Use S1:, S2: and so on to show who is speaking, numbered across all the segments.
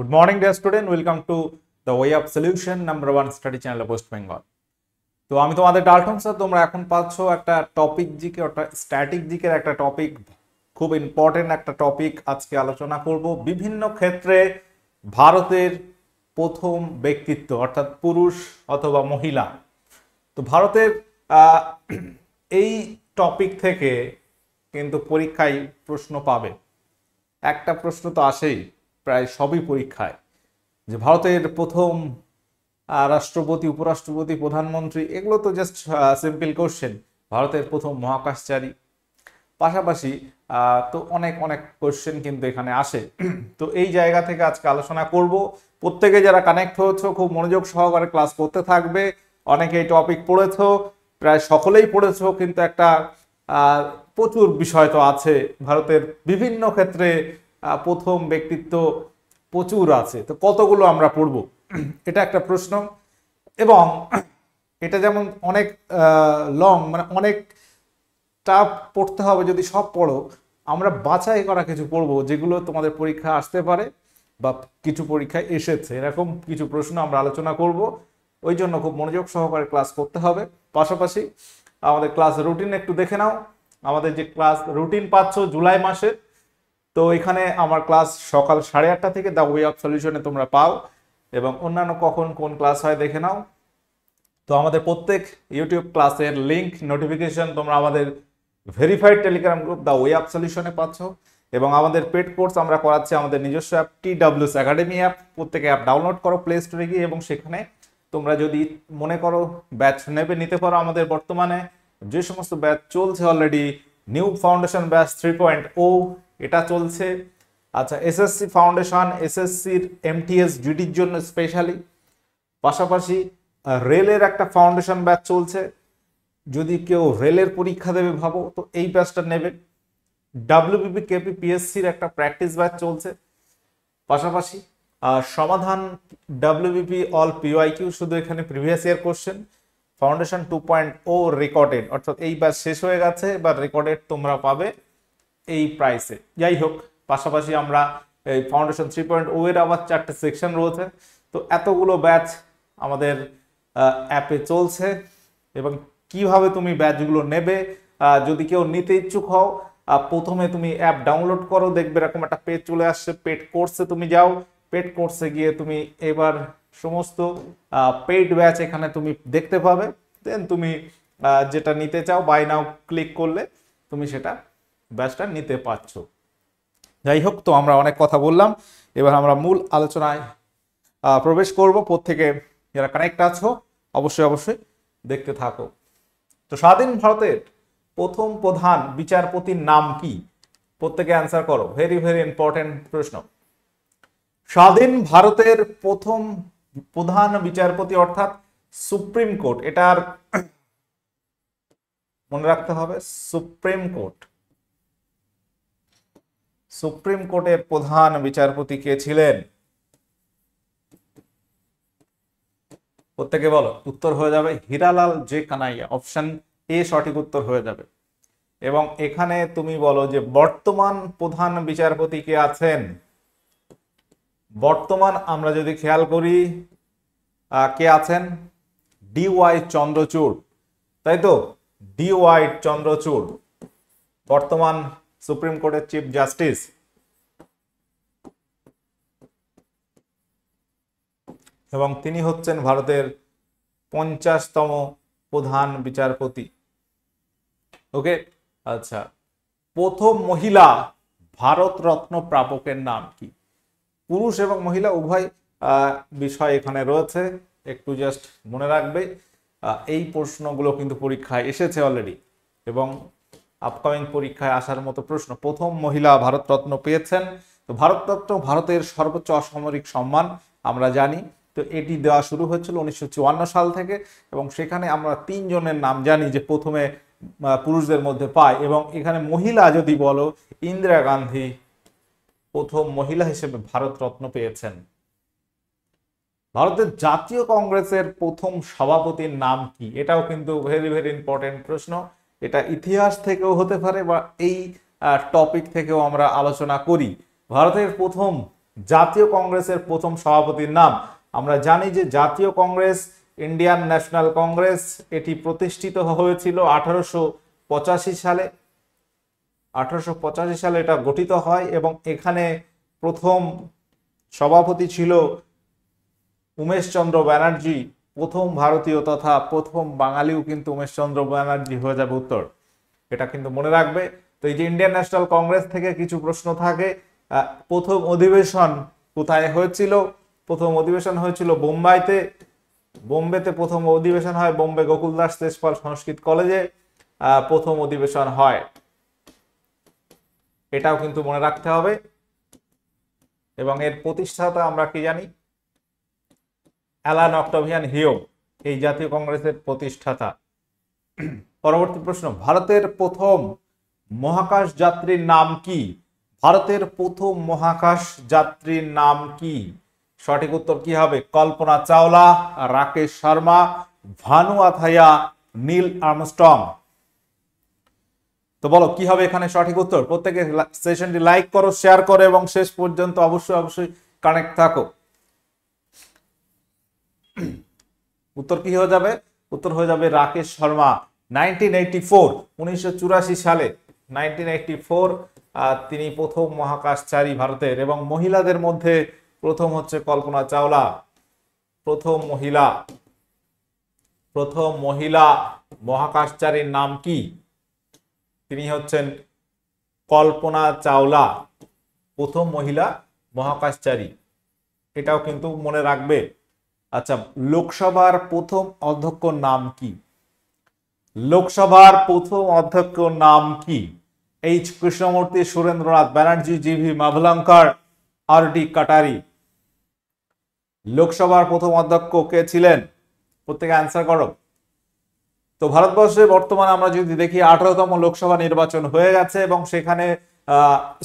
S1: good morning dear student welcome to the way of solution number one study channel west bengal তো আমি তোমাদের Dalton sir তোমরা এখন পাচ্ছ একটা টপিক জিকে একটা স্ট্যাটিক জিকের একটা টপিক খুব ইম্পর্টেন্ট একটা টপিক আজকে আলোচনা করব বিভিন্ন ক্ষেত্রে ভারতের প্রথম ব্যক্তিত্ব অর্থাৎ পুরুষ অথবা মহিলা তো ভারতের এই টপিক থেকে কিন্তু পরীক্ষায় প্রশ্ন পাবে একটা প্রশ্ন তো আসেই প্রায় সবই পরীক্ষায় যে ভারতের প্রথম রাষ্ট্রপতি উপরাষ্ট্রপতি প্রধানমন্ত্রী এগুলো তো জাস্ট সিম্পল কোশ্চেন ভারতের প্রথম মহাকাশচারী পাশাপাশি তো অনেক অনেক কোশ্চেন কিন্তু এখানে আসে তো এই জায়গা থেকে আজকে আলোচনা করব প্রত্যেকে যারা কানেক্ট হয়েছ খুব মনোযোগ সহকারে ক্লাস করতে থাকবে অনেকেই টপিক পড়েছ প্রায় সকলেই পড়েছ কিন্তু একটা প্রচুর বিষয় তো আছে ভারতের বিভিন্ন ক্ষেত্রে প্রথম ব্যক্তিত্ব প্রচুর আছে তো কতগুলো আমরা পড়ব এটা একটা প্রশ্ন এবং এটা যেমন অনেক লং মানে অনেক টাফ পড়তে হবে যদি সব পড়ো আমরা বাছাই করা কিছু পড়বো যেগুলো তোমাদের পরীক্ষা আসতে পারে বা কিছু পরীক্ষায় এসেছে এরকম কিছু প্রশ্ন আমরা আলোচনা করব ওই জন্য খুব মনোযোগ সহকারে ক্লাস করতে হবে পাশাপাশি আমাদের ক্লাস রুটিন একটু দেখে নাও আমাদের যে ক্লাস রুটিন পাচ্ছ জুলাই মাসের তো এখানে আমার ক্লাস সকাল সাড়ে আটটা থেকে দ্য ওয়ে অফ সলিউশনে তোমরা পাও এবং অন্যান্য কখন কোন ক্লাস হয় দেখে নাও তো আমাদের প্রত্যেক ইউটিউব ক্লাসের লিঙ্ক নোটিফিকেশন তোমরা আমাদের verified telegram group the way of সলিউশনে পাচ্ছ এবং আমাদের পেড কোর্স আমরা করাচ্ছি আমাদের নিজস্ব app T WS academy app প্রত্যেকে অ্যাপ ডাউনলোড করো প্লে স্টোরে গিয়ে এবং সেখানে তোমরা যদি মনে করো ব্যাচ নেবে নিতে পারো আমাদের বর্তমানে যে সমস্ত ব্যাচ চলছে already new foundation batch three point o এটা চলছে আচ্ছা এসএসসি ফাউন্ডেশন এসএসসির এমটিএস জিডির জন্য স্পেশালি পাশাপাশি রেলের একটা ফাউন্ডেশন ব্যাচ চলছে যদি কেউ রেলের পরীক্ষা দেবে ভাবো তো এই ব্যাচটা নেবে ডাব্লিউবিপি কেপি পিএসসির একটা প্র্যাকটিস ব্যাচ চলছে পাশাপাশি সমাধান ডাব্লিউবিপি অল পিওয়াইকিউ শুধু এখানে previous year question foundation two point o recorded অর্থাৎ এই ব্যাচ শেষ হয়ে গেছে এবার রেকর্ডেড তোমরা পাবে এই প্রাইসে যাই হোক পাশাপাশি আমরা এই ফাউন্ডেশন থ্রি পয়েন্ট ওয়ের আবার চারটে সেকশন রয়েছে তো এতগুলো ব্যাচ আমাদের অ্যাপে চলছে এবং কিভাবে তুমি ব্যাচগুলো নেবে যদি কেউ নিতে ইচ্ছুক হও প্রথমে তুমি অ্যাপ ডাউনলোড করো দেখবে এরকম একটা পেজ চলে আসছে পেড কোর্সে তুমি যাও পেড কোর্সে গিয়ে তুমি এবার সমস্ত পেড ব্যাচ এখানে তুমি দেখতে পাবে দেন তুমি যেটা নিতে চাও বাই নাও ক্লিক করলে তুমি সেটা ব্যাচটা নিতে পারছ যাই হোক তো আমরা অনেক কথা বললাম এবার আমরা মূল আলোচনায় প্রবেশ করব প্রত্যেকে যারা কানেক্ট আছো অবশ্যই অবশ্যই দেখতে থাকো তো স্বাধীন ভারতের প্রথম প্রধান বিচারপতির নাম কি প্রত্যেকে অ্যান্সার করো ভেরি ভেরি ইম্পর্টেন্ট প্রশ্ন স্বাধীন ভারতের প্রথম প্রধান বিচারপতি অর্থাৎ সুপ্রিম কোর্ট এটার মনে রাখতে হবে সুপ্রিম কোর্ট সুপ্রিম কোর্টের প্রধান বিচারপতি কে ছিলেন প্রত্যেকে বলো উত্তর হয়ে যাবে Hiralal J Kania option A সঠিক উত্তর হয়ে যাবে এবং এখানে তুমি বলো যে বর্তমান প্রধান বিচারপতি কে আছেন বর্তমান আমরা যদি খেয়াল করি কে আছেন ডিওয়াই চন্দ্রচূড় তাই তো ডিওয়াই চন্দ্রচূড় বর্তমান সুপ্রিম কোর্টের চিফ জাস্টিস এবং তিনি হচ্ছেন ভারতের পঞ্চাশতম প্রধান বিচারপতি ওকে আচ্ছা প্রথম মহিলা ভারত রত্ন প্রাপকের নাম কি পুরুষ এবং মহিলা উভয় বিষয় এখানে রয়েছে একটু জাস্ট মনে রাখবে এই প্রশ্নগুলো কিন্তু পরীক্ষায় এসেছে অলরেডি এবং আপকামিং পরীক্ষায় আসার মতো প্রশ্ন প্রথম মহিলা ভারতরত্ন পেয়েছেন তো ভারতরত্ন ভারতের সর্বোচ্চ অসামরিক সম্মান আমরা জানি তো এটি দেওয়া শুরু হয়েছিল উনিশশো সাল থেকে এবং সেখানে আমরা তিনজনের নাম জানি যে প্রথমে পুরুষদের মধ্যে পায় এবং এখানে মহিলা যদি বলো ইন্দিরা গান্ধী প্রথম মহিলা হিসেবে ভারতরত্ন পেয়েছেন ভারতের জাতীয় কংগ্রেসের প্রথম সভাপতির নাম কি এটাও কিন্তু ভেরি ভেরি ইম্পর্টেন্ট প্রশ্ন এটা ইতিহাস থেকেও হতে পারে বা এই টপিক থেকেও আমরা আলোচনা করি ভারতের প্রথম জাতীয় কংগ্রেসের প্রথম সভাপতির নাম আমরা জানি যে জাতীয় কংগ্রেস ইন্ডিয়ান ন্যাশনাল কংগ্রেস এটি প্রতিষ্ঠিত হয়েছিল আঠারোশো সালে আঠারোশো সালে এটা গঠিত হয় এবং এখানে প্রথম সভাপতি ছিল উমেশচন্দ্র ব্যানার্জি প্রথম ভারতীয় তথা প্রথম বাঙালিও কিন্তু উমেশচন্দ্র ব্যানার্জি হয়ে যাবে উত্তর এটা কিন্তু মনে রাখবে তো এই যে ইন্ডিয়ান ন্যাশনাল কংগ্রেস থেকে কিছু প্রশ্ন থাকে প্রথম অধিবেশন কোথায় হয়েছিল প্রথম অধিবেশন হয়েছিল বোম্বাইতে বোম্বেতে প্রথম অধিবেশন হয় বোম্বে গোকুলদাস তেজপাল সংস্কৃত কলেজে প্রথম অধিবেশন হয় এটাও কিন্তু মনে রাখতে হবে এবং এর প্রতিষ্ঠাতা আমরা কি জানি অ্যালান অক্টোভিয়ান হিও এই জাতীয় কংগ্রেসের প্রতিষ্ঠাতা পরবর্তী প্রশ্ন ভারতের প্রথম মহাকাশ যাত্রীর নাম কি ভারতের প্রথম মহাকাশ যাত্রীর নাম কি সঠিক উত্তর কি হবে কল্পনা চাওলা রাকেশ শর্মা ভানু আথাইয়া নীল আর্মস্টং তো বলো কি হবে এখানে সঠিক উত্তর প্রত্যেকে সেশনটি লাইক করো শেয়ার করো এবং শেষ পর্যন্ত অবশ্যই অবশ্যই কানেক্ট থাকো উত্তর কি হয়ে যাবে উত্তর হয়ে যাবে Rakesh Sharma nineteen eighty four সালে নাইনটিন এইটি ফোর তিনি প্রথম মহাকাশচারী ভারতের এবং মহিলাদের মধ্যে প্রথম হচ্ছে কল্পনা চাওলা প্রথম মহিলা প্রথম মহিলা মহাকাশচারীর নাম কি তিনি হচ্ছেন কল্পনা চাওলা প্রথম মহিলা মহাকাশচারী এটাও কিন্তু মনে রাখবে আচ্ছা লোকসভার প্রথম অধ্যক্ষ নাম কি লোকসভার প্রথম অধ্যক্ষ নাম কি এইচ কৃষ্ণমূর্তি সুরেন্দ্রনাথ ব্যানার্জি জিভি মাভলঙ্কর আর ডি কাটারি লোকসভার প্রথম অধ্যক্ষ কে ছিলেন প্রত্যেকে অ্যান্সার করো তো ভারতবর্ষে বর্তমানে আমরা যদি দেখি আঠারোতম লোকসভা নির্বাচন হয়ে গেছে এবং সেখানে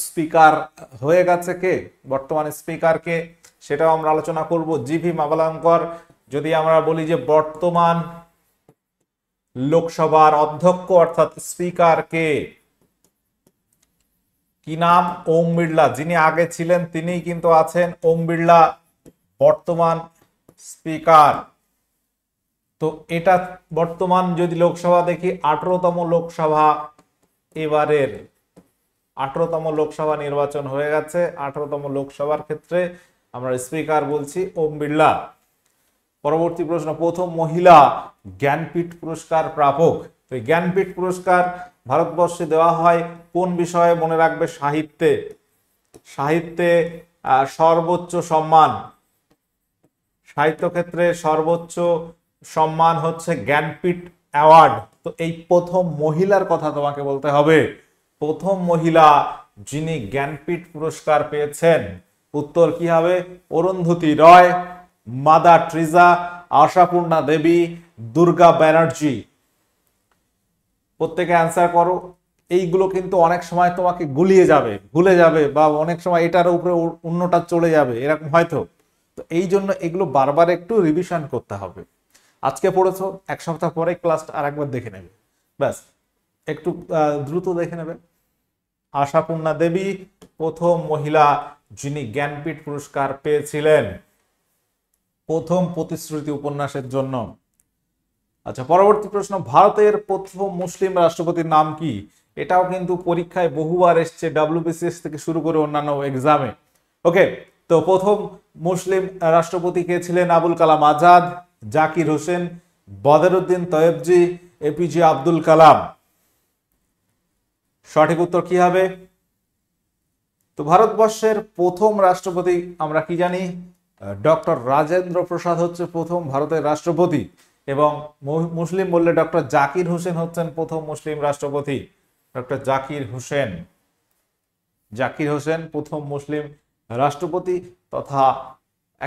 S1: স্পিকার হয়ে গেছে কে বর্তমানে স্পিকার কে সেটাও আমরা আলোচনা করব জিভি মাবালাঙ্কর যদি আমরা বলি যে বর্তমান লোকসভার অধ্যক্ষ অর্থাৎ স্পিকার কে কি নাম ওম বিড়লা যিনি আগে ছিলেন তিনিই কিন্তু আছেন ওম বিড়লা বর্তমান স্পিকার তো এটা বর্তমান যদি লোকসভা দেখি আঠারোতম লোকসভা এবারের আঠারোতম লোকসভা নির্বাচন হয়ে গেছে আঠারোতম লোকসভার ক্ষেত্রে আমরা স্পিকার বলছি ওম বিড়লা পরবর্তী প্রশ্ন প্রথম মহিলা জ্ঞানপীঠ পুরস্কার প্রাপক তো জ্ঞানপীঠ পুরস্কার ভারতবর্ষে দেওয়া হয় কোন বিষয়ে মনে রাখবে সাহিত্যে সাহিত্যে সর্বোচ্চ সম্মান সাহিত্যক্ষেত্রে সর্বোচ্চ সম্মান হচ্ছে জ্ঞানপীঠ অ্যাওয়ার্ড তো এই প্রথম মহিলার কথা তোমাকে বলতে হবে প্রথম মহিলা যিনি জ্ঞানপীঠ পুরস্কার পেয়েছেন উত্তর কি হবে অরুন্ধতী রয় মাদা ট্রিজা আশাপূর্ণা দেবী দুর্গা ব্যানার্জি প্রত্যেকে অ্যান্সার করো এইগুলো কিন্তু অনেক সময় তোমাকে গুলিয়ে যাবে ভুলে যাবে বা অনেক সময় এটার উপরে অন্যটা চলে যাবে এরকম হয়তো তো এই জন্য এগুলো বারবার একটু রিভিশন করতে হবে আজকে পড়েছো এক সপ্তাহ পরে ক্লাসটা আর একবার দেখে নেবে ব্যাস একটু দ্রুত দেখে নেবে আশাপূর্ণা দেবী প্রথম মহিলা যিনি জ্ঞানপীঠ পুরস্কার পেয়েছিলেন প্রথম প্রতিশ্রুতি উপন্যাসের জন্য আচ্ছা পরবর্তী প্রশ্ন ভারতের প্রথম মুসলিম রাষ্ট্রপতির নাম কি এটাও কিন্তু পরীক্ষায় বহুবার এসছে ডাব্লিউবিসিএস থেকে শুরু করে অন্যান্য এক্সামে ওকে তো প্রথম মুসলিম রাষ্ট্রপতি কে ছিলেন আবুল কালাম আজাদ জাকির হোসেন বদরুদ্দিন তয়েবজি এপিজে আব্দুল কালাম সঠিক উত্তর কি হবে তো ভারতবর্ষের প্রথম রাষ্ট্রপতি আমরা কি জানি ডক্টর রাজেন্দ্র প্রসাদ হচ্ছে প্রথম ভারতের রাষ্ট্রপতি এবং মুসলিম বললে ডক্টর জাকির হোসেন হচ্ছেন প্রথম মুসলিম রাষ্ট্রপতি ডক্টর জাকির হোসেন জাকির হোসেন প্রথম মুসলিম রাষ্ট্রপতি তথা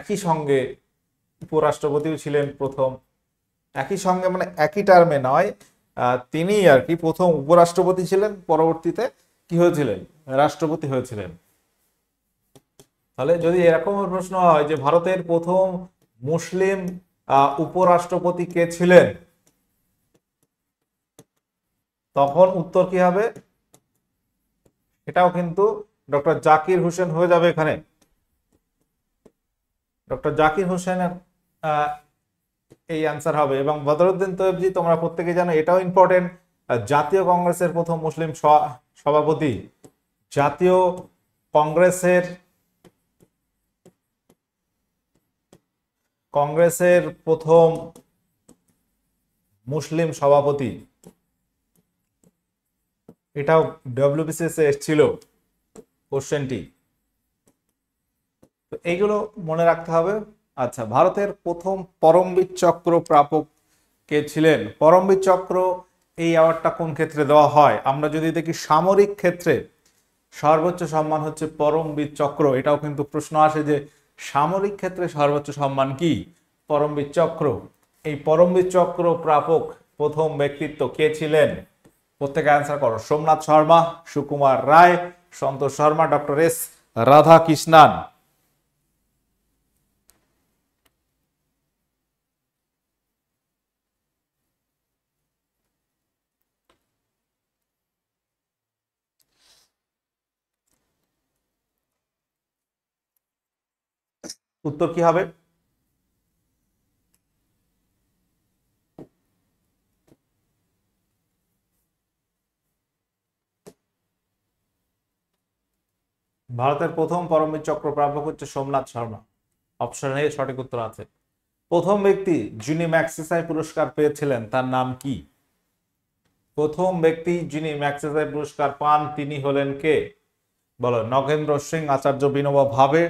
S1: একই সঙ্গে উপরাষ্ট্রপতিও ছিলেন প্রথম একই সঙ্গে মানে একই টার্মে নয় তিনি আর কি প্রথম উপরাষ্ট্রপতি ছিলেন পরবর্তীতে কি হয়েছিলেন রাষ্ট্রপতি হয়েছিলেন তাহলে যদি এরকম প্রশ্ন হয় যে ভারতের প্রথম মুসলিম উপরাষ্ট্রপতি কে ছিলেন তখন উত্তর কি হবে এটাও কিন্তু ডক্টর জাকির হোসেন হয়ে যাবে এখানে ডক্টর জাকির হোসেনের এই আনসার হবে এবং বদরুদ্দিন তৈবজি তোমরা প্রত্যেকে জানো এটাও ইম্পর্টেন্ট জাতীয় কংগ্রেসের প্রথম মুসলিম সভাপতি জাতীয় কংগ্রেসের কংগ্রেসের প্রথম মুসলিম সভাপতি এটাও ডব্লিউবিসিএস এসছিল কোশ্চেনটি তো এইগুলো মনে রাখতে হবে আচ্ছা ভারতের প্রথম পরমবীর চক্র প্রাপক কে ছিলেন পরমবীর চক্র এই অ্যাওয়ার্ডটা কোন ক্ষেত্রে দেওয়া হয় আমরা যদি দেখি সামরিক ক্ষেত্রে সর্বোচ্চ সম্মান হচ্ছে পরমবীর চক্র এটাও কিন্তু প্রশ্ন আসে যে সামরিক ক্ষেত্রে সর্বোচ্চ সম্মান কি পরমবীর চক্র এই পরমবীর চক্র প্রাপক প্রথম ব্যক্তিত্ব কে ছিলেন প্রত্যেকে অ্যান্সার করো Somnath Sharma Sukumar Ray Santosh Sharma doctor S Radhakrishnan উত্তর কি হবে ভারতের প্রথম পরমবীর চক্র প্রাপক হচ্ছে সোমনাথ শর্মা অপশন এ সঠিক উত্তর আছে প্রথম ব্যক্তি যিনি ম্যাক্সেসাই পুরস্কার পেয়েছিলেন তার নাম কি প্রথম ব্যক্তি যিনি ম্যাক্সেসাই পুরস্কার পান তিনি হলেন কে বলো নগেন্দ্র সিং আচার্য বিনোবা ভাবে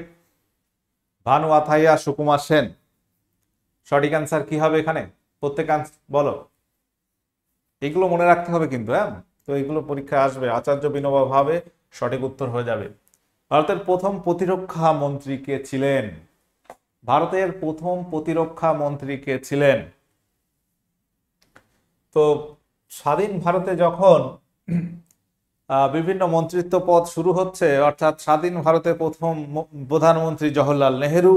S1: ভানু আথাইয়া সুকুমার সেন সঠিক অ্যান্সার কি হবে এখানে প্রত্যেক বলো এগুলো মনে রাখতে হবে কিন্তু হ্যাঁ তো এগুলো পরীক্ষা আসবে আচার্য বিনোবা ভাবে সঠিক উত্তর হয়ে যাবে ভারতের প্রথম প্রতিরক্ষা মন্ত্রী কে ছিলেন ভারতের প্রথম প্রতিরক্ষা মন্ত্রী কে ছিলেন তো স্বাধীন ভারতে যখন বিভিন্ন মন্ত্রিত্ব পদ শুরু হচ্ছে অর্থাৎ স্বাধীন ভারতে প্রথম প্রধানমন্ত্রী জওহরলাল নেহেরু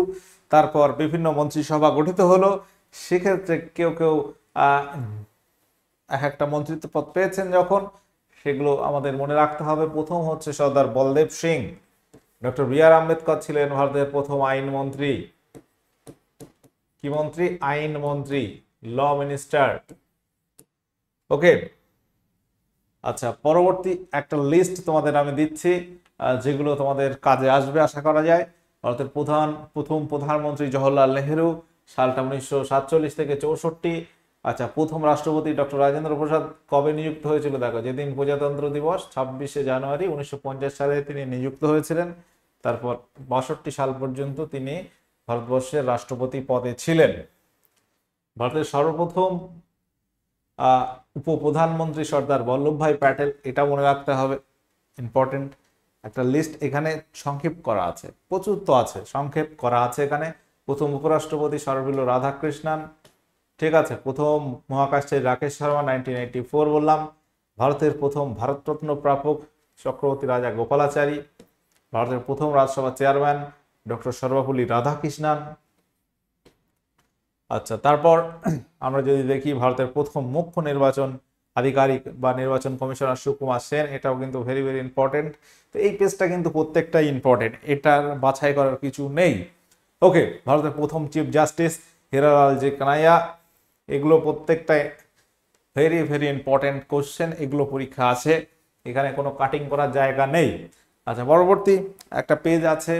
S1: তারপর বিভিন্ন মন্ত্রিসভা গঠিত হলো সেক্ষেত্রে কেউ কেউ এক একটা মন্ত্রিত্ব পদ পেয়েছেন যখন সেগুলো আমাদের মনে রাখতে হবে প্রথম হচ্ছে Sardar Baldev Singh doctor B R Ambedkar ছিলেন ভারতের প্রথম আইন মন্ত্রী কি মন্ত্রী আইন মন্ত্রী ল মিনিস্টার ওকে আচ্ছা পরবর্তী একটা লিস্ট তোমাদের আমি দিচ্ছি যেগুলো তোমাদের কাজে আসবে আশা করা যায় ভারতের প্রধান প্রথম প্রধানমন্ত্রী জওহরলাল নেহেরু সালটা উনিশশো সাতচল্লিশ থেকে চৌষট্টি আচ্ছা প্রথম রাষ্ট্রপতি ডক্টর রাজেন্দ্র প্রসাদ কবে নিযুক্ত হয়েছিল দেখো যেদিন প্রজাতন্ত্র দিবস ছাব্বিশে জানুয়ারি উনিশশো সালে তিনি নিযুক্ত হয়েছিলেন তারপর বাষট্টি সাল পর্যন্ত তিনি ভারতবর্ষের রাষ্ট্রপতি পদে ছিলেন ভারতের সর্বপ্রথম উপপ্রধানমন্ত্রী সর্দার বল্লভভাই প্যাটেল এটা মনে রাখতে হবে ইম্পর্টেন্ট একটা লিস্ট এখানে সংক্ষেপ করা আছে প্রচুর তো আছে সংক্ষেপ করা আছে এখানে প্রথম উপরাষ্ট্রপতি সর্বিল রাধাকৃষ্ণান ঠিক আছে প্রথম মহাকাশের রাকেশ শর্মা নাইনটিন ফোর বললাম ভারতের প্রথম ভারতরত্ন প্রাপক চক্রবর্তী রাজা গোপালাচারী ভারতের প্রথম রাজসভা চেয়ারম্যান ডক্টর সর্বপল্লী রাধাকৃষ্ণান আচ্ছা তারপর আমরা যদি দেখি ভারতের প্রথম মুখ্য নির্বাচন আধিকারিক বা নির্বাচন কমিশনার সুকুমার সেন এটাও কিন্তু ভেরি ভেরি ইম্পর্টেন্ট তো এই পেজটা কিন্তু প্রত্যেকটাই ইম্পর্টেন্ট এটার বাছাই করার কিছু নেই ওকে ভারতের প্রথম chief justice Hiralal J Kania এগুলো প্রত্যেকটাই ভেরি ভেরি ইম্পর্টেন্ট কোশ্চেন এগুলো পরীক্ষা আছে এখানে কোনো কাটিং করার জায়গা নেই আচ্ছা পরবর্তী একটা পেজ আছে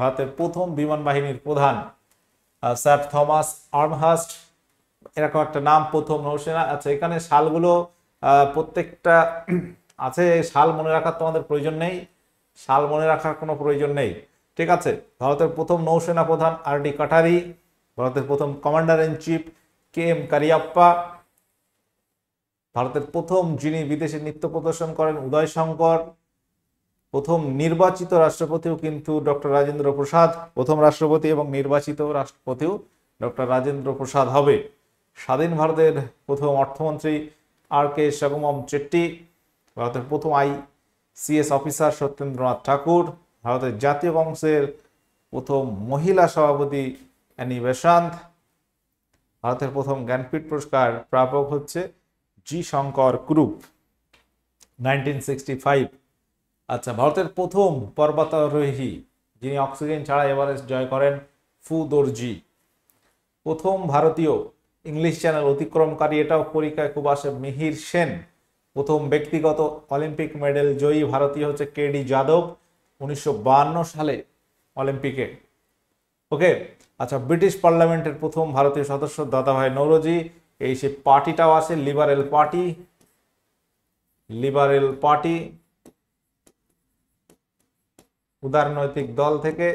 S1: ভারতের প্রথম বিমান বাহিনীর প্রধান স্যার থমাস আর্মহাস্ট এরকম একটা নাম প্রথম নৌসেনা আচ্ছা এখানে সালগুলো প্রত্যেকটা আছে সাল মনে রাখার তোমাদের প্রয়োজন নেই সাল মনে রাখার কোনো প্রয়োজন নেই ঠিক আছে ভারতের প্রথম নৌসেনা প্রধান আর ডি কাটারি ভারতের প্রথম commander in chief K M Cariappa ভারতের প্রথম যিনি বিদেশে নৃত্য প্রদর্শন করেন উদয় শঙ্কর প্রথম নির্বাচিত রাষ্ট্রপতিও কিন্তু ডক্টর রাজেন্দ্র প্রসাদ প্রথম রাষ্ট্রপতি এবং নির্বাচিত রাষ্ট্রপতিও ডক্টর রাজেন্দ্র প্রসাদ হবে স্বাধীন ভারতের প্রথম অর্থমন্ত্রী আর কে সগমম চেট্টি ভারতের প্রথম I CS officer Satyendranath Tagore ভারতের জাতীয় কংগ্রেসের প্রথম মহিলা সভাপতি অ্যানি বেশান্ত ভারতের প্রথম জ্ঞানপীঠ পুরস্কার প্রাপক হচ্ছে G Sankara Kurup nineteen sixty five আচ্ছা ভারতের প্রথম পর্বতারোহী যিনি অক্সিজেন ছাড়া এভারেস্ট জয় করেন ফু দর্জি প্রথম ভারতীয় ইংলিশ চ্যানেল অতিক্রমকারী এটাও পরীক্ষায় খুব আসে মিহির সেন প্রথম ব্যক্তিগত অলিম্পিক মেডেল জয়ী ভারতীয় হচ্ছে কেডি যাদব উনিশশো সালে অলিম্পিকে ওকে আচ্ছা ব্রিটিশ পার্লামেন্টের প্রথম ভারতীয় সদস্য দাদাভাই নৌরজি এই সে পার্টিটাও আছে লিবারেল পার্টি লিবারেল পার্টি উদারনৈতিক দল থেকে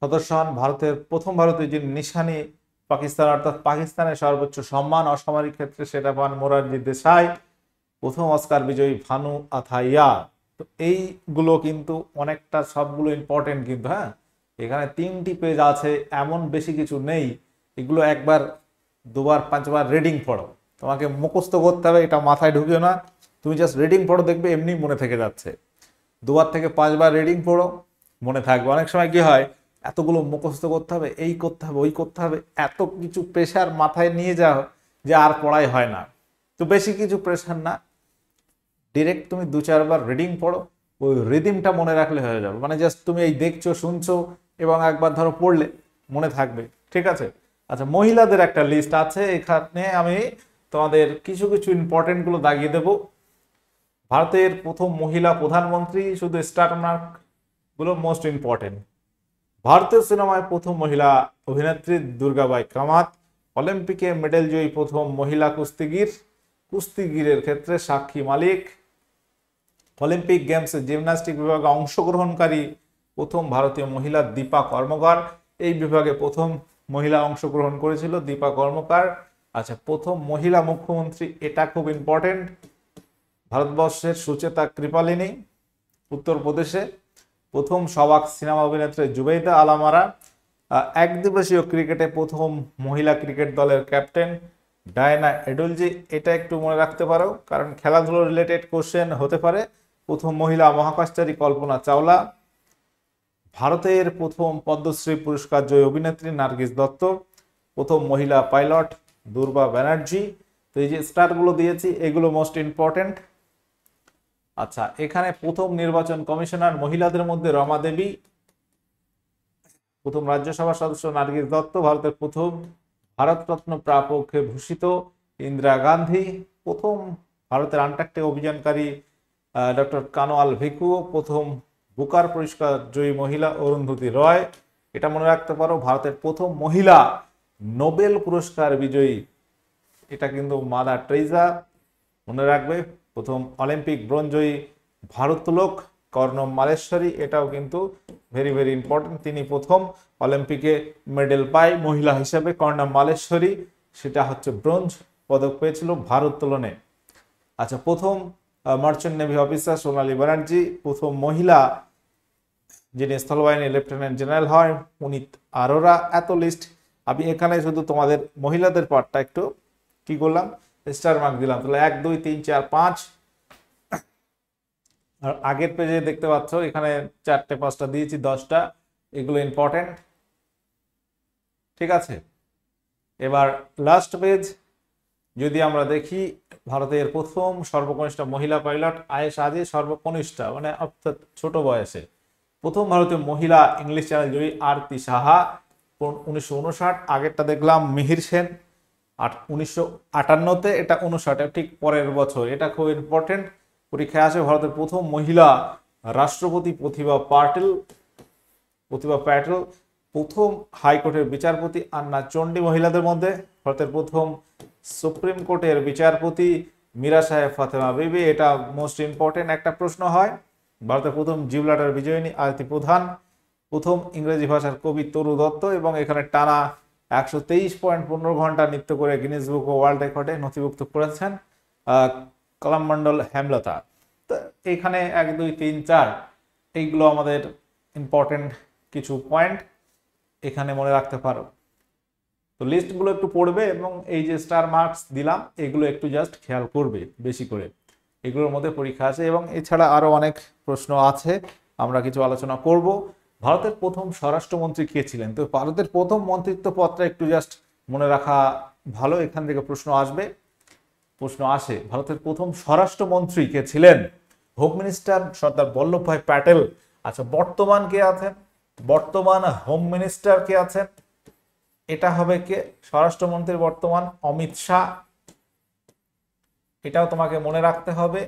S1: সদস্য হন ভারতের প্রথম ভারতীয় যিনি নিশানি পাকিস্তান অর্থাৎ পাকিস্তানের সর্বোচ্চ সম্মান অসামরিক ক্ষেত্রে সেটা পান মোরারজি দেশাই প্রথম অস্কার বিজয়ী ভানু আথাইয়া তো এইগুলো কিন্তু অনেকটা সবগুলো ইম্পর্টেন্ট কিন্তু হ্যাঁ এখানে তিনটি পেজ আছে এমন বেশি কিছু নেই এগুলো একবার দুবার পাঁচবার রিডিং পড়ো তোমাকে মুখস্থ করতে হবে এটা মাথায় ঢুকিও না তুমি জাস্ট রিডিং পড়ো দেখবে এমনি মনে থেকে যাচ্ছে দুবার থেকে পাঁচবার রিডিং পড়ো মনে থাকবে অনেক সময় কি হয় এতগুলো মুখস্থ করতে হবে এই করতে হবে ওই করতে হবে এত কিছু প্রেশার মাথায় নিয়ে যাও যে আর পড়াই হয় না তো বেশি কিছু প্রেশার না ডিরেক্ট তুমি দু চারবার রিডিং পড়ো ওই রিদিমটা মনে রাখলে হয়ে যাবে মানে জাস্ট তুমি এই দেখছো শুনছো এবং একবার ধরো পড়লে মনে থাকবে ঠিক আছে আচ্ছা মহিলাদের একটা লিস্ট আছে এখানে আমি তোমাদের কিছু কিছু ইম্পর্টেন্টগুলো দাগিয়ে দেবো ভারতের প্রথম মহিলা প্রধানমন্ত্রী শুধু স্টারমার্ক গুলো মোস্ট ইম্পর্টেন্ট ভারতীয় সিনেমায় প্রথম মহিলা অভিনেত্রী দুর্গাবাই কামাত অলিম্পিকে মেডেল জয়ী প্রথম মহিলা কুস্তিগির কুস্তিগিরের ক্ষেত্রে সাক্ষী মালিক অলিম্পিক গেমসে জিমন্যাস্টিক বিভাগে অংশগ্রহণকারী প্রথম ভারতীয় মহিলা দীপা কর্মকার এই বিভাগে প্রথম মহিলা অংশগ্রহণ করেছিল দীপা কর্মকার আচ্ছা প্রথম মহিলা মুখ্যমন্ত্রী এটা খুব ইম্পর্টেন্ট ভারতবর্ষের সুচেতা কৃপালিনী উত্তরপ্রদেশে প্রথম সবাক সিনেমা অভিনেত্রী জুবেদা আলামারা একদিবসীয় ক্রিকেটে প্রথম মহিলা ক্রিকেট দলের ক্যাপ্টেন ডায়না এডুলজি এটা একটু মনে রাখতে পারো কারণ খেলাধুলো রিলেটেড কোশ্চেন হতে পারে প্রথম মহিলা মহাকাশচারী কল্পনা চাওলা ভারতের প্রথম পদ্মশ্রী পুরস্কার জয়ী অভিনেত্রী নার্গিস দত্ত প্রথম মহিলা পাইলট দুর্বা ব্যানার্জি তো এই যে স্টারগুলো দিয়েছি এগুলো মোস্ট ইম্পর্টেন্ট আচ্ছা এখানে প্রথম নির্বাচন কমিশনার মহিলাদের মধ্যে রমা দেবী প্রথম রাজ্যসভা সদস্য নার্গিস দত্ত ভারতের প্রথম ভারতরত্ন প্রাপকে ভূষিত ইন্দিরা গান্ধী প্রথম ভারতের আন্টার্কটিক অভিযানকারী ডক্টর কানোয়াল ভিকু প্রথম বুকার পুরস্কার জয়ী মহিলা অরুন্ধতী রয় এটা মনে রাখতে পারো ভারতের প্রথম মহিলা নোবেল পুরস্কার বিজয়ী এটা কিন্তু মাদার ট্রেজা মনে রাখবে প্রথম অলিম্পিক ব্রঞ্জয়ী ভারতলোক কর্ণম মালেশ্বরী এটাও কিন্তু ভেরি ভেরি ইম্পর্টেন্ট তিনি প্রথম অলিম্পিকে মেডেল পায় মহিলা হিসাবে কর্ণ মালেশ্বরী সেটা হচ্ছে ব্রোঞ্জ পদক পেয়েছিল ভারোত্তোলনে আচ্ছা প্রথম merchant navy officer Sonali Banerjee প্রথম মহিলা যিনি স্থলবাহিনী লেফটেন্যান্ট জেনারেল হয় পুনিত আরোরা এত লিস্ট আমি এখানে শুধু তোমাদের মহিলাদের পার্টটা একটু কি করলাম স্টার মার্ক দিলাম তাহলে এক দুই তিন চার পাঁচ আর আগের পেজে দেখতে পাচ্ছ এখানে চারটে পাঁচটা দিয়েছি দশটা এগুলো ইম্পর্টেন্ট ঠিক আছে এবার লাস্ট পেজ যদি আমরা দেখি ভারতের প্রথম সর্বকনিষ্ঠ মহিলা পাইলট আয়েশ আজি সর্বকনিষ্ঠা মানে অর্থাৎ ছোট বয়সে প্রথম ভারতীয় মহিলা ইংলিশ চ্যানেল জয়ী আরতি সাহা উনিশশো আগেরটা দেখলাম মিহির সেন আট উনিশশো আটান্নতে এটা উনষাটে ঠিক পরের বছর এটা খুব ইম্পর্টেন্ট পরীক্ষায় আসে ভারতের প্রথম মহিলা রাষ্ট্রপতি প্রতিভা পাটেল প্রতিভা প্যাটেল প্রথম হাইকোর্টের বিচারপতি আন্না চণ্ডী মহিলাদের মধ্যে ভারতের প্রথম সুপ্রিম কোর্টের বিচারপতি মীরা সাহেব ফাতেমা বিবি এটা মোস্ট ইম্পর্টেন্ট একটা প্রশ্ন হয় ভারতের প্রথম জিবলাটার বিজয়িনী আরতি প্রধান প্রথম ইংরেজি ভাষার কবি তরু দত্ত এবং এখানে টানা একশো তেইশ পয়েন্ট পনেরো ঘন্টা নৃত্য করে গিনেস বুক ও ওয়ার্ল্ড রেকর্ডে নথিভুক্ত করেছেন কলামমণ্ডল হেমলতা তো এখানে এক দুই তিন চার এইগুলো আমাদের ইম্পর্টেন্ট কিছু পয়েন্ট এখানে মনে রাখতে পারো তো লিস্টগুলো একটু পড়বে এবং এই যে স্টার মার্কস দিলাম এগুলো একটু জাস্ট খেয়াল করবে বেশি করে এগুলোর মধ্যে পরীক্ষা আছে এবং এছাড়া আরও অনেক প্রশ্ন আছে আমরা কিছু আলোচনা করবো ভারতের প্রথম স্বরাষ্ট্রমন্ত্রী কে ছিলেন তো ভারতের প্রথম মন্ত্রিত্ব পত্র একটু জাস্ট মনে রাখা ভালো এখান থেকে প্রশ্ন আসবে প্রশ্ন আসে ভারতের প্রথম স্বরাষ্ট্রমন্ত্রী কে ছিলেন হোম মিনিস্টার সর্দার বল্লভভাই প্যাটেল আচ্ছা বর্তমান কে আছেন বর্তমান হোম মিনিস্টার কে আছেন এটা হবে কে স্বরাষ্ট্রমন্ত্রীর বর্তমান অমিত শাহ এটাও তোমাকে মনে রাখতে হবে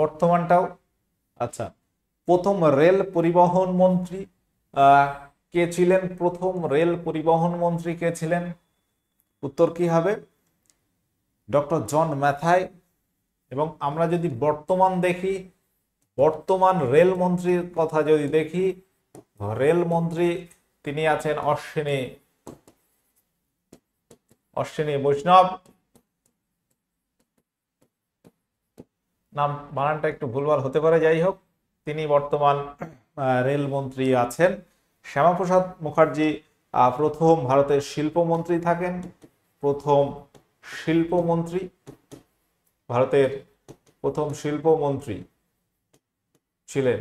S1: বর্তমানটাও আচ্ছা প্রথম রেল পরিবহন মন্ত্রী কে ছিলেন প্রথম রেল পরিবহন মন্ত্রী কে ছিলেন উত্তর কি হবে ডক্টর জন ম্যাথাই এবং আমরা যদি বর্তমান দেখি বর্তমান রেল মন্ত্রীর কথা যদি দেখি রেল মন্ত্রী তিনি আছেন অশ্বিনী অশ্বিনী বৈষ্ণব নাম বানানটা একটু ভুলবার হতে পারে যাই হোক তিনি বর্তমান রেলমন্ত্রী আছেন শ্যামাপ্রসাদ মুখার্জি প্রথম ভারতের শিল্পমন্ত্রী থাকেন প্রথম শিল্পমন্ত্রী ভারতের প্রথম শিল্পমন্ত্রী ছিলেন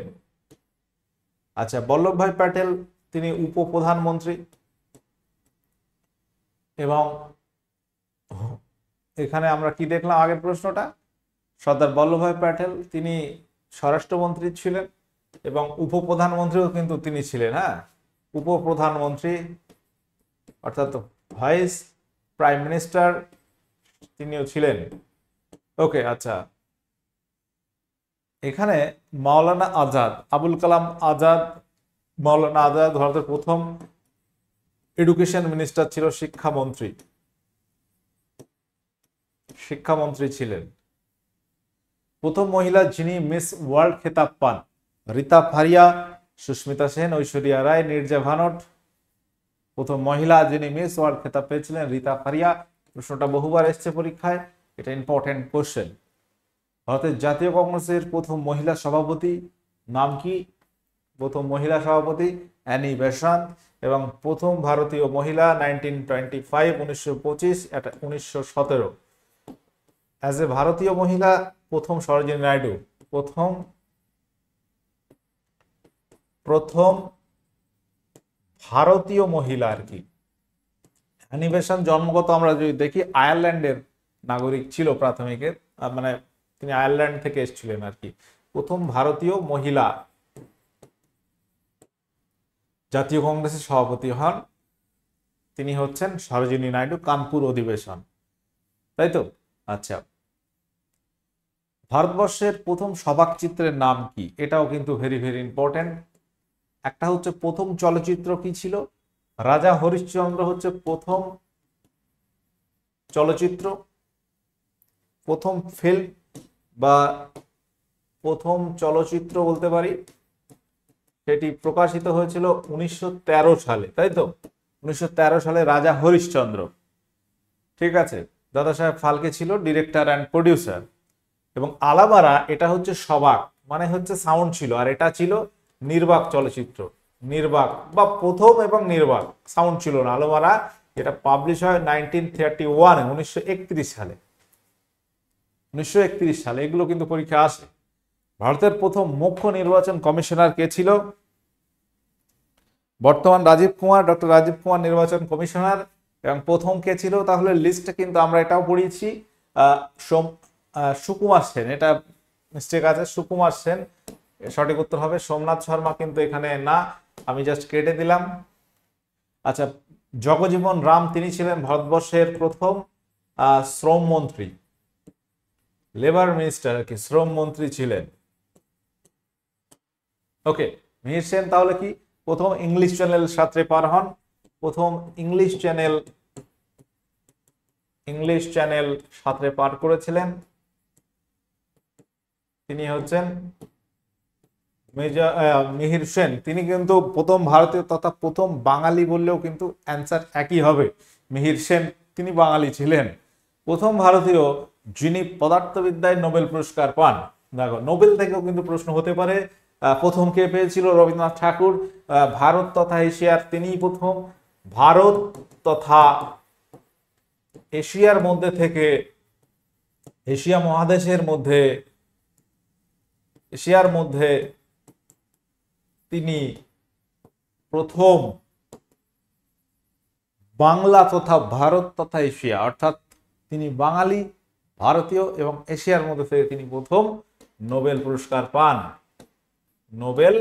S1: আচ্ছা বল্লভভাই প্যাটেল তিনি উপপ্রধানমন্ত্রী এবং এখানে আমরা কি দেখলাম আগের প্রশ্নটা সর্দার বল্লভভাই প্যাটেল তিনি স্বরাষ্ট্রমন্ত্রী ছিলেন এবং উপপ্রধানমন্ত্রীও কিন্তু তিনি ছিলেন হ্যাঁ উপপ্রধানমন্ত্রী অর্থাৎ ভাইস প্রাইম মিনিস্টার তিনিও ছিলেন ওকে আচ্ছা এখানে মাওলানা আজাদ আবুল কালাম আজাদ মাওলানা আজাদ ভারতের প্রথম এডুকেশন মিনিস্টার ছিল শিক্ষামন্ত্রী শিক্ষামন্ত্রী ছিলেন প্রথম মহিলা যিনি মিস ওয়ার্ল্ড খেতাব পান রীতা ফারিয়া সুস্মিতা সেন ঐশ্বরিয়া রায় নির্জা ভানট প্রথম মহিলা যিনি মিস ওয়ার্ল্ড খেতাব পেয়েছিলেন রীতা ফারিয়া প্রশ্নটা বহুবার এসছে পরীক্ষায় এটা ইম্পর্টেন্ট কোশ্চেন ভারতের জাতীয় কংগ্রেসের প্রথম মহিলা সভাপতি নাম কি প্রথম মহিলা সভাপতি অ্যানি বেশান্ত এবং প্রথম ভারতীয় মহিলা নাইনটিন টোয়েন্টি ফাইভ উনিশশো পঁচিশ উনিশশো সতেরো অ্যাজ এ ভারতীয় মহিলা প্রথম সরোজিনী নাইডু প্রথম প্রথম ভারতীয় মহিলা আর কি অ্যানিবেশন জন্মগত আমরা যদি দেখি আয়ারল্যান্ডের নাগরিক ছিল প্রাথমিকের মানে তিনি আয়ারল্যান্ড থেকে এসেছিলেন আর কি প্রথম ভারতীয় মহিলা জাতীয় কংগ্রেসের সভাপতি হন তিনি হচ্ছেন সরোজিনী নাইডু কানপুর অধিবেশন তাই তো আচ্ছা ভারতবর্ষের প্রথম সবাক চিত্রের নাম কি এটাও কিন্তু ভেরি ভেরি ইম্পর্টেন্ট একটা হচ্ছে প্রথম চলচ্চিত্র কি ছিল রাজা হরিশ্চন্দ্র হচ্ছে প্রথম চলচ্চিত্র প্রথম ফিল্ম বা প্রথম চলচ্চিত্র বলতে পারি সেটি প্রকাশিত হয়েছিল উনিশশো সালে তাই তো উনিশশো সালে রাজা হরিশ্চন্দ্র ঠিক আছে দাদা সাহেব ফালকে ছিল ডিরেক্টর অ্যান্ড প্রডিউসার এবং আলাবারা এটা হচ্ছে সবাক মানে হচ্ছে সাউন্ড ছিল আর এটা ছিল নির্বাক চলচ্চিত্র নির্বাক বা প্রথম এবং নির্বাক সাউন্ড ছিল না আলোবারা এটা পাবলিশ হয় নাইনটিন থার্টি ওয়ানে উনিশশো সালে উনিশশো সালে এগুলো কিন্তু পরীক্ষা আসে ভারতের প্রথম মুখ্য নির্বাচন কমিশনার কে ছিল বর্তমান রাজীব কুমার ডক্টর রাজীব কুমার নির্বাচন কমিশনার এবং প্রথম কে ছিল তাহলে লিস্টটা কিন্তু আমরা এটাও পড়িয়েছি সুকুমার সেন এটা মিস্টেক আছে সুকুমার সেন সঠিক উত্তর হবে সোমনাথ শর্মা কিন্তু এখানে না আমি জাস্ট কেটে দিলাম আচ্ছা জগজীবন রাম তিনি ছিলেন ভারতবর্ষের প্রথম শ্রম মন্ত্রী লেবার মিনিস্টার কি শ্রম মন্ত্রী ছিলেন ওকে মিহির সেন তাহলে কি প্রথম ইংলিশ চ্যানেল সাঁতরে পার হন প্রথম ইংলিশ চ্যানেল ইংলিশ চ্যানেল সাঁতরে পার করেছিলেন তিনি হচ্ছেন মিহির সেন তিনি কিন্তু প্রথম ভারতীয় তথা প্রথম বাঙালি বললেও কিন্তু অ্যান্সার একই হবে মিহির সেন তিনি বাঙালি ছিলেন প্রথম ভারতীয় যিনি পদার্থবিদ্যায় নোবেল পুরস্কার পান দেখো নোবেল থেকেও কিন্তু প্রশ্ন হতে পারে প্রথম কে পেয়েছিল রবীন্দ্রনাথ ঠাকুর ভারত তথা এশিয়ার তিনিই প্রথম ভারত তথা এশিয়ার মধ্যে থেকে এশিয়া মহাদেশের মধ্যে এশিয়ার মধ্যে তিনি প্রথম বাংলা তথা ভারত তথা এশিয়া অর্থাৎ তিনি বাঙালি ভারতীয় এবং এশিয়ার মধ্যে থেকে তিনি প্রথম নোবেল পুরস্কার পান নোবেল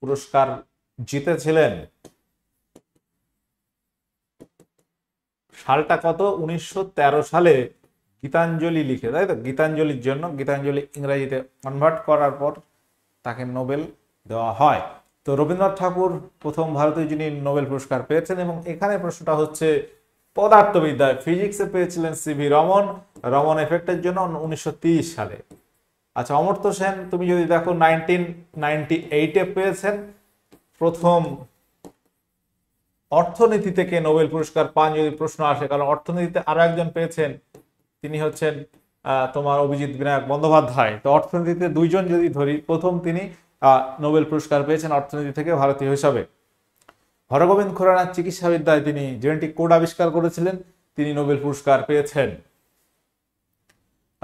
S1: পুরস্কার জিতেছিলেন সালটা কত উনিশশো সালে গীতাঞ্জলি লিখে তাই তো গীতাঞ্জলির জন্য গীতাঞ্জলি ইংরাজিতে কনভার্ট করার পর তাকে নোবেল দেওয়া হয় তো রবীন্দ্রনাথ ঠাকুর প্রথম ভারতীয় যিনি নোবেল পুরস্কার পেয়েছেন এবং এখানে প্রশ্নটা হচ্ছে পদার্থবিদ্যায় ফিজিক্সে পেয়েছিলেন সিভি রমন রমন এফেক্টের জন্য উনিশশো সালে আচ্ছা অমর্ত্য সেন তুমি যদি দেখো নাইনটিন নাইনটি এইটে পেয়েছেন প্রথম অর্থনীতি থেকে নোবেল পুরস্কার পান যদি প্রশ্ন আসে কারণ অর্থনীতিতে আরো একজন পেয়েছেন তিনি হচ্ছেন তোমার অভিজিৎ বিনায়ক বন্দ্যোপাধ্যায় তো অর্থনীতিতে দুইজন যদি ধরি প্রথম তিনি নোবেল পুরস্কার পেয়েছেন অর্থনীতি থেকে ভারতীয় হিসাবে হরগোবিন্দ খুরানার চিকিৎসাবিদ্যায় তিনি জেনেটিক কোড আবিষ্কার করেছিলেন তিনি নোবেল পুরস্কার পেয়েছেন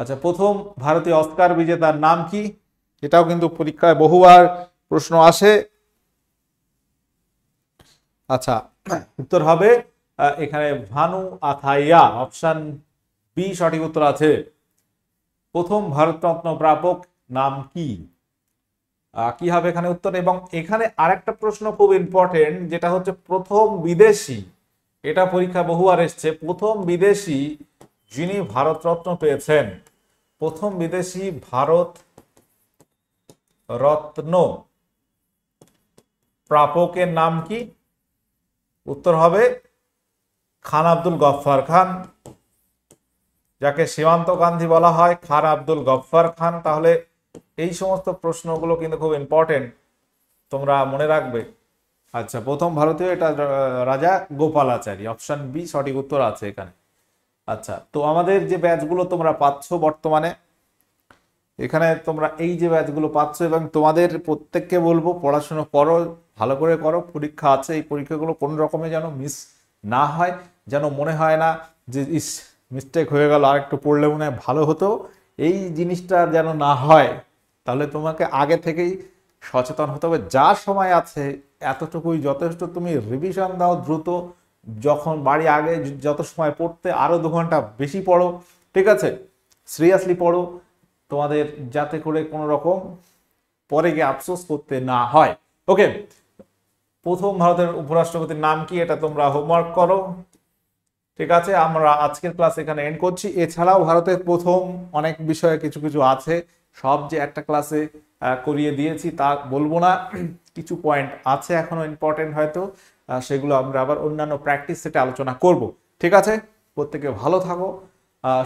S1: আচ্ছা প্রথম ভারতীয় অস্কার বিজেতার নাম কি এটাও কিন্তু পরীক্ষায় বহুবার প্রশ্ন আসে আচ্ছা উত্তর হবে এখানে ভানু আথাইয়া অপশান বি সঠিক উত্তর আছে প্রথম ভারতরত্ন প্রাপক নাম কি কি হবে এখানে উত্তর এবং এখানে আরেকটা প্রশ্ন খুব ইম্পর্টেন্ট যেটা হচ্ছে প্রথম বিদেশি এটা পরীক্ষা বহুবার এসছে প্রথম বিদেশি যিনি ভারতরত্ন পেয়েছেন প্রথম বিদেশি ভারত রত্ন প্রাপকের নাম কি উত্তর হবে খান আব্দুল গফফার খান যাকে সীমান্ত গান্ধী বলা হয় খান আব্দুল গফফার খান তাহলে এই সমস্ত প্রশ্নগুলো কিন্তু খুব ইম্পর্টেন্ট তোমরা মনে রাখবে আচ্ছা প্রথম ভারতীয় এটা রাজা গোপাল আচারী অপশান বি সঠিক উত্তর আছে এখানে আচ্ছা তো আমাদের যে ব্যাচগুলো তোমরা পাচ্ছ বর্তমানে এখানে তোমরা এই যে ব্যাচগুলো পাচ্ছ এবং তোমাদের প্রত্যেককে বলবো পড়াশুনো করো ভালো করে করো পরীক্ষা আছে এই পরীক্ষাগুলো কোনো রকমে যেন মিস না হয় যেন মনে হয় না যে ইস মিস্টেক হয়ে গেল আর একটু পড়লে মনে হয় ভালো হতো এই জিনিসটা যেন না হয় তাহলে তোমাকে আগে থেকেই সচেতন হতে হবে যা সময় আছে এতটুকুই যথেষ্ট তুমি রিভিশন দাও দ্রুত যখন বাড়ি আগে যত সময় পড়তে আরও দু ঘন্টা বেশি পড়ো ঠিক আছে সিরিয়াসলি পড়ো তোমাদের যাতে করে কোনো রকম পরে গিয়ে আফসোস করতে না হয় ওকে প্রথম ভারতের উপরাষ্ট্রপতির নাম কি এটা তোমরা হোমওয়ার্ক করো ঠিক আছে আমরা আজকের ক্লাস এখানে এন্ড করছি এছাড়াও ভারতের প্রথম অনেক বিষয়ে কিছু কিছু আছে সব যে একটা ক্লাসে করিয়ে দিয়েছি তা বলবো না কিছু পয়েন্ট আছে এখনো ইম্পর্টেন্ট হয়তো সেগুলো আমরা আবার অন্যান্য প্র্যাকটিস সেটা আলোচনা করব ঠিক আছে প্রত্যেকে ভালো থাকো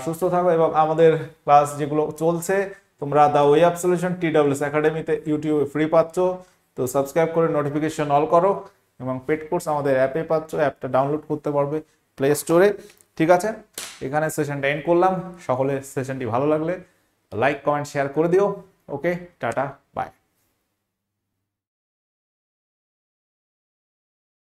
S1: সুস্থ থাকো এবং আমাদের ক্লাস যেগুলো চলছে তোমরা the way of solution T WS একাডেমিতে ইউটিউবে ফ্রি পাচ্ছ তো সাবস্ক্রাইব করে নোটিফিকেশন অল করো এবং পেড কোর্স আমাদের অ্যাপে পাচ্ছ অ্যাপটা ডাউনলোড করতে পারবে প্লে স্টোরে ঠিক আছে এখানে সেশনটা এন্ড করলাম সকলে সেশনটি ভালো লাগলে লাইক কমেন্ট শেয়ার করে দিও ওকে টাটা